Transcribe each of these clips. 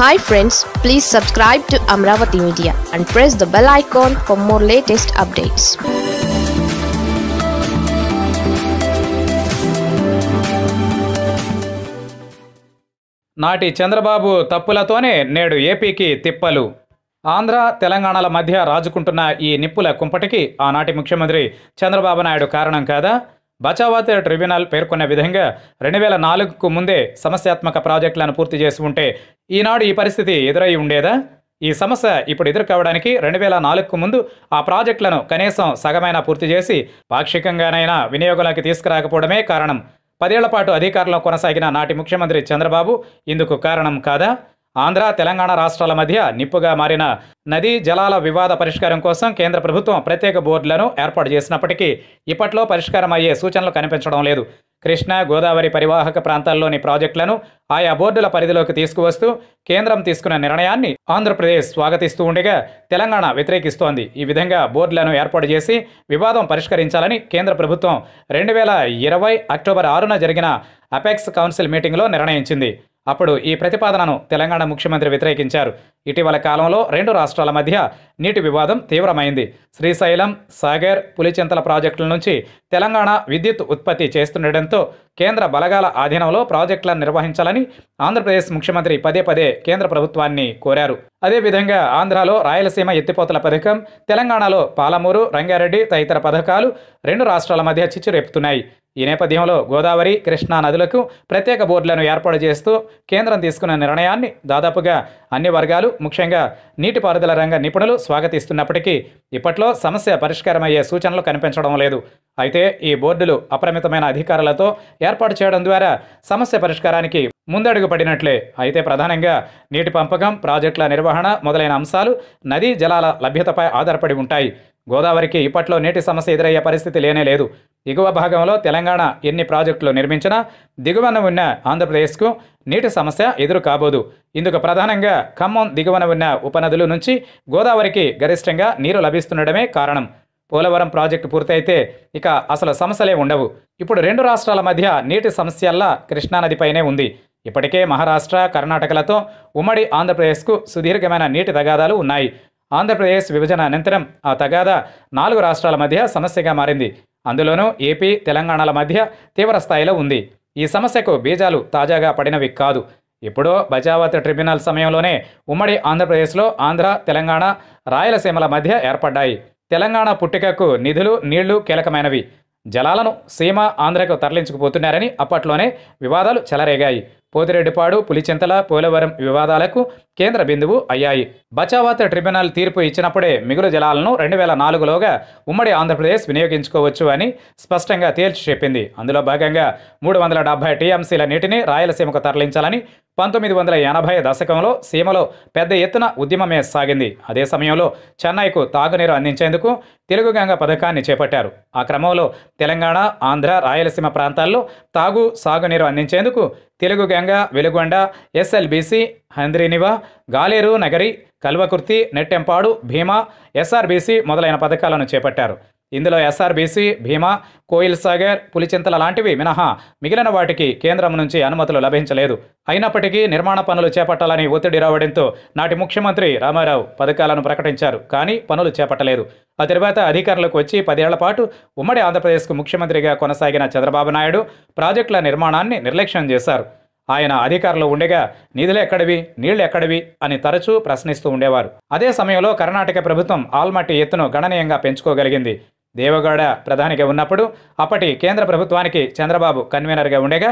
hi friends please subscribe to Amaravati media and press the bell icon for more latest updates నాటి చంద్రబాబు తప్పులతోనే నేడు ఏపీకి తిప్పలు ఆంధ్ర తెలంగాణల మధ్య రాజుకుంటున్న ఈ నిప్పుల కుంపటికి ఆనాటి ముఖ్యమంత్రి చంద్రబాబు నాయుడు కారణం కాదా బచావాతే ట్రిబ్యునల్ పేర్కొన్న విధంగా రెండు వేల నాలుగుకు ముందే సమస్యాత్మక ప్రాజెక్టులను పూర్తి చేసి ఉంటే ఈనాడు ఈ పరిస్థితి ఎదురై ఉండేదా ఈ సమస్య ఇప్పుడు ఎదుర్కోవడానికి రెండు వేల నాలుగుకు ముందు ఆ ప్రాజెక్టులను కనీసం సగమైనా పూర్తి చేసి పాక్షికంగానైనా వినియోగంలోకి తీసుకురాకపోవడమే కారణం పదేళ్ల పాటు అధికారంలో కొనసాగిన నాటి ముఖ్యమంత్రి చంద్రబాబు ఇందుకు కారణం కాదా ఆంధ్ర తెలంగాణ రాష్ట్రాల మధ్య నిప్పుగా మారిన నదీ జలాల వివాద పరిష్కారం కోసం కేంద్ర ప్రభుత్వం ప్రత్యేక బోర్డులను ఏర్పాటు చేసినప్పటికీ ఇప్పట్లో పరిష్కారం అయ్యే సూచనలు కనిపించడం లేదు కృష్ణా గోదావరి పరివాహక ప్రాంతాల్లోని ప్రాజెక్టులను ఆయా బోర్డుల పరిధిలోకి తీసుకువస్తూ కేంద్రం తీసుకున్న నిర్ణయాన్ని ఆంధ్రప్రదేశ్ స్వాగతిస్తూ ఉండగా తెలంగాణ వ్యతిరేకిస్తోంది ఈ విధంగా బోర్డులను ఏర్పాటు చేసి వివాదం పరిష్కరించాలని కేంద్ర ప్రభుత్వం రెండు వేల ఇరవై అక్టోబర్ ఆరున జరిగిన అపెక్స్ కౌన్సిల్ మీటింగ్లో నిర్ణయించింది అప్పుడు ఈ ప్రతిపాదనను తెలంగాణ ముఖ్యమంత్రి వ్యతిరేకించారు ఇటీవల కాలంలో రెండు రాష్ట్రాల మధ్య నీటి వివాదం తీవ్రమైంది శ్రీశైలం సాగర్ పులిచింతల ప్రాజెక్టుల నుంచి తెలంగాణ విద్యుత్ ఉత్పత్తి చేస్తుండటంతో కేంద్ర బలగాల ఆధీనంలో ప్రాజెక్టులను నిర్వహించాలని ఆంధ్రప్రదేశ్ ముఖ్యమంత్రి పదే పదే కేంద్ర ప్రభుత్వాన్ని కోరారు అదేవిధంగా ఆంధ్రాలో రాయలసీమ ఎత్తిపోతల పథకం తెలంగాణలో పాలమూరు రంగారెడ్డి తదితర పథకాలు రెండు రాష్ట్రాల మధ్య చిచ్చు రేపుతున్నాయి ఈ నేపథ్యంలో గోదావరి కృష్ణా నదులకు ప్రత్యేక బోర్డులను ఏర్పాటు చేస్తూ కేంద్రం తీసుకున్న నిర్ణయాన్ని దాదాపుగా అన్ని వర్గాలు ముఖ్యంగా నీటిపారుదల రంగ నిపుణులు స్వాగతిస్తున్నప్పటికీ ఇప్పట్లో సమస్య పరిష్కారమయ్యే సూచనలు కనిపించడం లేదు అయితే ఈ బోర్డులు అప్రమితమైన అధికారులతో ఏర్పాటు చేయడం ద్వారా సమస్య పరిష్కారానికి ముందడుగు పడినట్లే అయితే ప్రధానంగా నీటి పంపకం ప్రాజెక్టుల నిర్వహణ మొదలైన అంశాలు నదీ జలాల లభ్యతపై ఆధారపడి ఉంటాయి గోదావరికి ఇప్పట్లో నీటి సమస్య ఎదురయ్యే పరిస్థితి లేనే లేదు ఎగువ భాగంలో తెలంగాణ ఎన్ని ప్రాజెక్టులు నిర్మించినా దిగువన ఉన్న ఆంధ్రప్రదేశ్కు నీటి సమస్య ఎదురు కాబోదు ఇందుకు ప్రధానంగా ఖమ్మం దిగువన ఉన్న ఉపనదుల నుంచి గోదావరికి గరిష్టంగా నీరు లభిస్తుండడమే కారణం పోలవరం ప్రాజెక్టు పూర్తయితే ఇక అసలు సమస్యలే ఉండవు ఇప్పుడు రెండు రాష్ట్రాల మధ్య నీటి సమస్యల్లా కృష్ణానదిపైనే ఉంది ఇప్పటికే మహారాష్ట్ర కర్ణాటకలతో ఉమ్మడి ఆంధ్రప్రదేశ్కు సుదీర్ఘమైన నీటి తగాదాలు ఉన్నాయి ఆంధ్రప్రదేశ్ విభజన అనంతరం ఆ తగాదా నాలుగు రాష్ట్రాల మధ్య సమస్యగా మారింది అందులోనూ ఏపీ తెలంగాణల మధ్య తీవ్ర స్థాయిలో ఉంది ఈ సమస్యకు బీజాలు తాజాగా పడినవి కాదు ఎప్పుడో బచావత్ ట్రిబ్యునల్ సమయంలోనే ఉమ్మడి ఆంధ్రప్రదేశ్లో ఆంధ్ర తెలంగాణ రాయలసీమల మధ్య ఏర్పడ్డాయి తెలంగాణ పుట్టికకు నిధులు నీళ్లు కీలకమైనవి జలాలను సీమ ఆంధ్రకు తరలించుకుపోతున్నారని అప్పట్లోనే వివాదాలు చెలరేగాయి పోతిరెడ్డిపాడు పులిచింతల పోలవరం వివాదాలకు కేంద్ర బిందువు అయ్యాయి బచావాత ట్రిబ్యునల్ తీర్పు ఇచ్చినప్పుడే మిగులు జలాలను రెండు వేల నాలుగులోగా ఉమ్మడి ఆంధ్రప్రదేశ్ వినియోగించుకోవచ్చు అని స్పష్టంగా తేల్చి చెప్పింది అందులో భాగంగా మూడు వందల డెబ్బై టీఎంసీల నీటిని రాయలసీమకు తరలించాలని పంతొమ్మిది వందల ఎనభై దశకంలో సీమలో పెద్ద ఎత్తున ఉద్యమమే సాగింది అదే సమయంలో చెన్నైకు తాగునీరు అందించేందుకు తెలుగు గంగ పథకాన్ని చేపట్టారు ఆ క్రమంలో తెలంగాణ ఆంధ్ర రాయలసీమ ప్రాంతాల్లో తాగు సాగునీరు అందించేందుకు తెలుగు గంగ వెలుగొండ ఎస్ఎల్బీసీ హంద్రీనివా గాలేరు నగరి కల్వకుర్తి నెట్టెంపాడు భీమా ఎస్ఆర్బీసీ మొదలైన పథకాలను చేపట్టారు ఇందులో ఎస్ఆర్బీసీ భీమా కోయిల్ సాగర్ పులిచింతల లాంటివి మినహా మిగిలిన వాటికి కేంద్రం నుంచి అనుమతులు లభించలేదు అయినప్పటికీ నిర్మాణ పనులు చేపట్టాలని ఒత్తిడి రావడంతో నాటి ముఖ్యమంత్రి రామారావు పథకాలను ప్రకటించారు కానీ పనులు చేపట్టలేదు ఆ తర్వాత అధికారులకు వచ్చి పదేళ్ల పాటు ఉమ్మడి ఆంధ్రప్రదేశ్కు ముఖ్యమంత్రిగా కొనసాగిన చంద్రబాబు నాయుడు ప్రాజెక్టుల నిర్మాణాన్ని నిర్లక్ష్యం చేశారు ఆయన అధికారులు ఉండగా నిధులు ఎక్కడివి నీళ్లు ఎక్కడివి అని తరచూ ప్రశ్నిస్తూ ఉండేవారు అదే సమయంలో కర్ణాటక ప్రభుత్వం ఆల్మట్టి ఎత్తును గణనీయంగా పెంచుకోగలిగింది దేవగౌడ ప్రధానిగా ఉన్నప్పుడు అప్పటి కేంద్ర ప్రభుత్వానికి చంద్రబాబు కన్వీనర్గా ఉండగా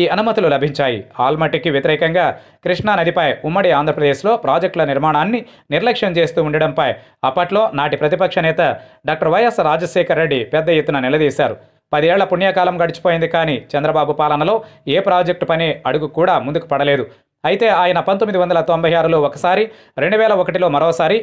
ఈ అనుమతులు లభించాయి ఆల్మట్టికి వ్యతిరేకంగా కృష్ణా నదిపై ఉమ్మడి ఆంధ్రప్రదేశ్లో ప్రాజెక్టుల నిర్మాణాన్ని నిర్లక్ష్యం చేస్తూ ఉండడంపై అప్పట్లో నాటి ప్రతిపక్ష నేత డాక్టర్ వైఎస్ రాజశేఖర రెడ్డి పెద్ద ఎత్తున నిలదీశారు పదేళ్ల పుణ్యకాలం గడిచిపోయింది కానీ చంద్రబాబు పాలనలో ఏ ప్రాజెక్టు పని అడుగు కూడా ముందుకు పడలేదు అయితే ఆయన పంతొమ్మిది వందల తొంభై ఆరులో ఒకసారి రెండు వేల ఒకటిలో మరోసారి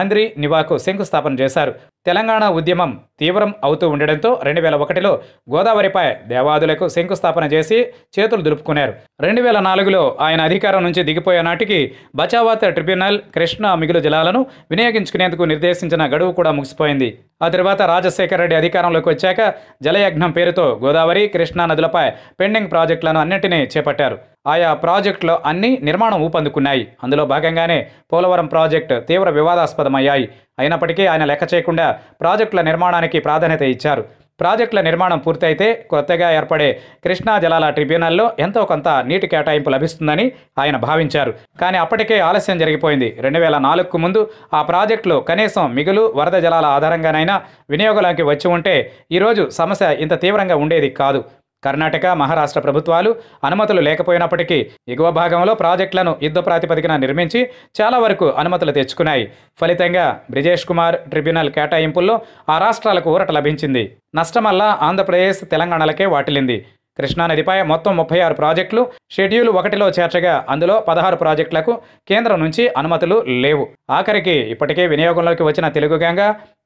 ఆంధ్రీ నివాకు శంకుస్థాపన చేశారు తెలంగాణ ఉద్యమం తీవ్రం అవుతూ ఉండడంతో రెండు వేల ఒకటిలో గోదావరిపై దేవాదులకు శంకుస్థాపన చేసి చేతులు దులుపుకున్నారు రెండు వేల నాలుగులో ఆయన అధికారం నుంచి దిగిపోయే నాటికి బచావాత ట్రిబ్యునల్ కృష్ణా మిగులు జలాలను వినియోగించుకునేందుకు నిర్దేశించిన గడువు కూడా ముగిసిపోయింది ఆ తర్వాత రాజశేఖర రెడ్డి అధికారంలోకి వచ్చాక జలయజ్ఞం పేరుతో గోదావరి కృష్ణా నదులపై పెండింగ్ ప్రాజెక్టులను అన్నింటినీ చేపట్టారు ఆయా ప్రాజెక్టులో అన్ని నిర్మాణం ఊపందుకున్నాయి అందులో భాగంగానే పోలవరం ప్రాజెక్టు తీవ్ర వివాదాస్పదమయ్యాయి అయినప్పటికీ ఆయన లెక్క చేయకుండా ప్రాజెక్టుల నిర్మాణానికి ప్రాధాన్యత ఇచ్చారు ప్రాజెక్టుల నిర్మాణం పూర్తయితే కొత్తగా ఏర్పడే కృష్ణా జలాల ట్రిబ్యునల్లో ఎంతో కొంత నీటి కేటాయింపు లభిస్తుందని ఆయన భావించారు కానీ అప్పటికే ఆలస్యం జరిగిపోయింది రెండు వేల నాలుగుకు ముందు ఆ ప్రాజెక్టులు కనీసం మిగులు వరద జలాల ఆధారంగానైనా వినియోగంలోకి వచ్చి ఉంటే ఈరోజు సమస్య ఇంత తీవ్రంగా ఉండేది కాదు కర్ణాటక మహారాష్ట్ర ప్రభుత్వాలు అనుమతులు లేకపోయినప్పటికీ ఎగువ భాగంలో ప్రాజెక్టులను యుద్ధ ప్రాతిపదికన నిర్మించి చాలా వరకు అనుమతులు తెచ్చుకున్నాయి ఫలితంగా బ్రిజేష్ కుమార్ ట్రిబ్యునల్ కేటాయింపుల్లో ఆ రాష్ట్రాలకు ఊరట లభించింది నష్టమల్లా ఆంధ్రప్రదేశ్ తెలంగాణలకే వాటిల్లింది కృష్ణానదిపై మొత్తం ముప్పై ఆరు ప్రాజెక్టులు షెడ్యూల్ ఒకటిలో చేర్చగా అందులో పదహారు ప్రాజెక్టులకు కేంద్రం నుంచి అనుమతులు లేవు ఆఖరికి ఇప్పటికే వినియోగంలోకి వచ్చిన తెలుగు గంగ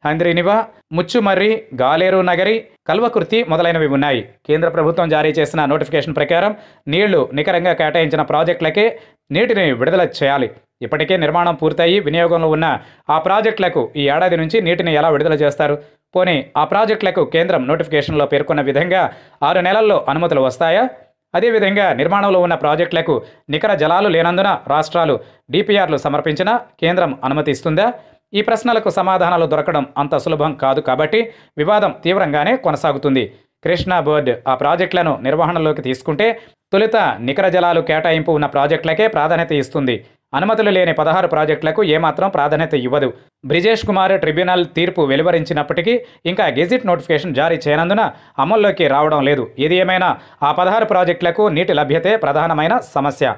హంద్రినివ ముచ్చుమర్రి గాలేరు నగరి కల్వకుర్తి మొదలైనవి ఉన్నాయి కేంద్ర ప్రభుత్వం జారీ చేసిన నోటిఫికేషన్ ప్రకారం నీళ్లు నికరంగా కేటాయించిన ప్రాజెక్టులకే నీటిని విడుదల చేయాలి ఇప్పటికే నిర్మాణం పూర్తయి వినియోగంలో ఉన్న ఆ ప్రాజెక్టులకు ఈ ఏడాది నుంచి నీటిని ఎలా విడుదల చేస్తారు పోనీ ఆ ప్రాజెక్టులకు కేంద్రం నోటిఫికేషన్లో పేర్కొన్న విధంగా ఆరు నెలల్లో అనుమతులు వస్తాయా అదేవిధంగా నిర్మాణంలో ఉన్న ప్రాజెక్టులకు నికర జలాలు లేనందున రాష్ట్రాలు డిపిఆర్లు సమర్పించినా కేంద్రం అనుమతి ఇస్తుందా ఈ ప్రశ్నలకు సమాధానాలు దొరకడం అంత సులభం కాదు కాబట్టి వివాదం తీవ్రంగానే కొనసాగుతుంది కృష్ణా బోర్డు ఆ ప్రాజెక్టులను నిర్వహణలోకి తీసుకుంటే తొలుత నికర జలాలు కేటాయింపు ఉన్న ప్రాజెక్టులకే ప్రాధాన్యత ఇస్తుంది అనుమతులు లేని పదహారు ప్రాజెక్టులకు ఏమాత్రం ప్రాధాన్యత ఇవ్వదు బ్రిజేష్ కుమార్ ట్రిబ్యునల్ తీర్పు వెలువరించినప్పటికీ ఇంకా గెజిట్ నోటిఫికేషన్ జారీ చేయనందున అమల్లోకి రావడం లేదు ఏది ఏమైనా ఆ పదహారు ప్రాజెక్టులకు నీటి లభ్యతే ప్రధానమైన సమస్య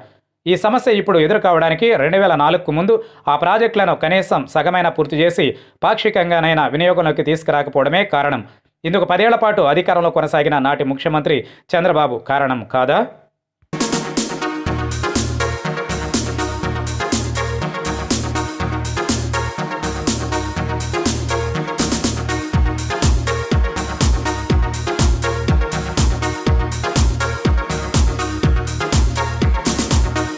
ఈ సమస్య ఇప్పుడు ఎదుర్కోవడానికి రెండు వేల నాలుగుకు ముందు ఆ ప్రాజెక్టులను కనీసం సగమైన పూర్తి చేసి పాక్షికంగానైనా వినియోగంలోకి తీసుకురాకపోవడమే కారణం ఇందుకు పదేళ్ల పాటు అధికారంలో కొనసాగిన నాటి ముఖ్యమంత్రి చంద్రబాబు కారణం కాదా